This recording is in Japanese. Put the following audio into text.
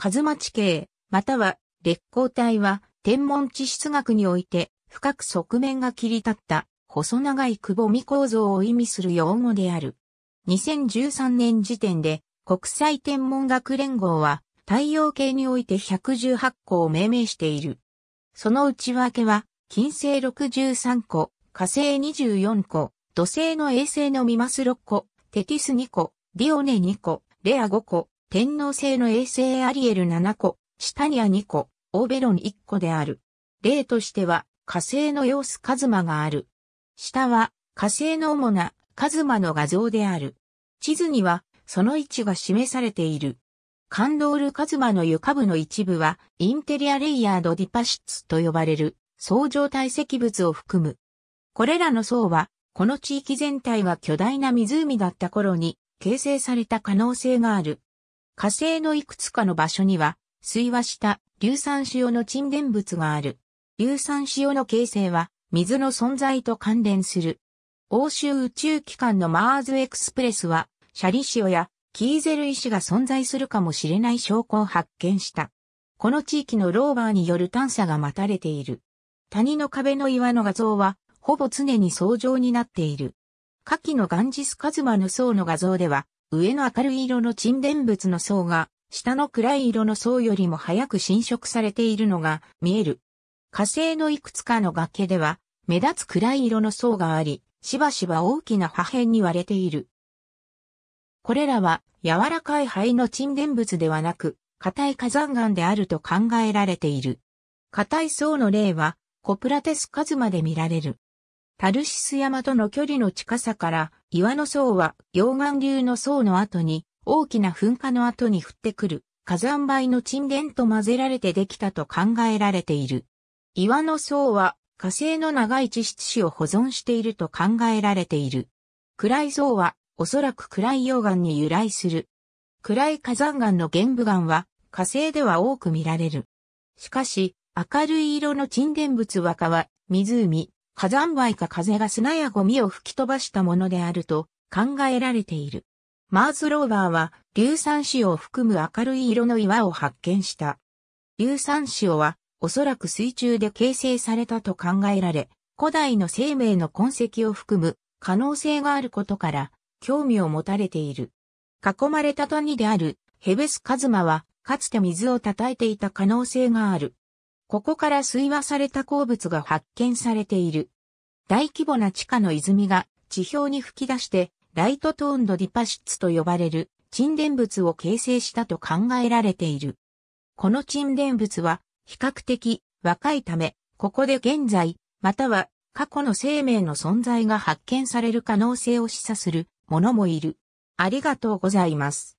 数町系、または列光体は天文地質学において深く側面が切り立った細長いくぼみ構造を意味する用語である。2013年時点で国際天文学連合は太陽系において118個を命名している。その内訳は金星63個、火星24個、土星の衛星のミマス6個、テティス2個、ディオネ2個、レア5個、天皇制の衛星アリエル7個、シタニア2個、オーベロン1個である。例としては、火星の様子カズマがある。下は、火星の主なカズマの画像である。地図には、その位置が示されている。カンドールカズマの床部の一部は、インテリアレイヤードディパシッツと呼ばれる、層状体積物を含む。これらの層は、この地域全体が巨大な湖だった頃に、形成された可能性がある。火星のいくつかの場所には、水和した硫酸塩の沈殿物がある。硫酸塩の形成は、水の存在と関連する。欧州宇宙機関のマーズエクスプレスは、シャリ塩やキーゼル石が存在するかもしれない証拠を発見した。この地域のローバーによる探査が待たれている。谷の壁の岩の画像は、ほぼ常に相乗になっている。下記のガンジスカズマの層の画像では、上の明るい色の沈殿物の層が、下の暗い色の層よりも早く侵食されているのが見える。火星のいくつかの崖では、目立つ暗い色の層があり、しばしば大きな破片に割れている。これらは柔らかい灰の沈殿物ではなく、硬い火山岩であると考えられている。硬い層の例は、コプラテス数まで見られる。タルシス山との距離の近さから、岩の層は溶岩流の層の後に、大きな噴火の後に降ってくる火山灰の沈殿と混ぜられてできたと考えられている。岩の層は火星の長い地質史を保存していると考えられている。暗い層はおそらく暗い溶岩に由来する。暗い火山岩の玄武岩は火星では多く見られる。しかし、明るい色の沈殿物は川、湖、火山灰か風が砂やゴミを吹き飛ばしたものであると考えられている。マーズローバーは硫酸塩を含む明るい色の岩を発見した。硫酸塩はおそらく水中で形成されたと考えられ、古代の生命の痕跡を含む可能性があることから興味を持たれている。囲まれた谷であるヘベスカズマはかつて水を叩いていた可能性がある。ここから水和された鉱物が発見されている。大規模な地下の泉が地表に吹き出して、ライトトーンドディパシッツと呼ばれる沈殿物を形成したと考えられている。この沈殿物は比較的若いため、ここで現在、または過去の生命の存在が発見される可能性を示唆するものもいる。ありがとうございます。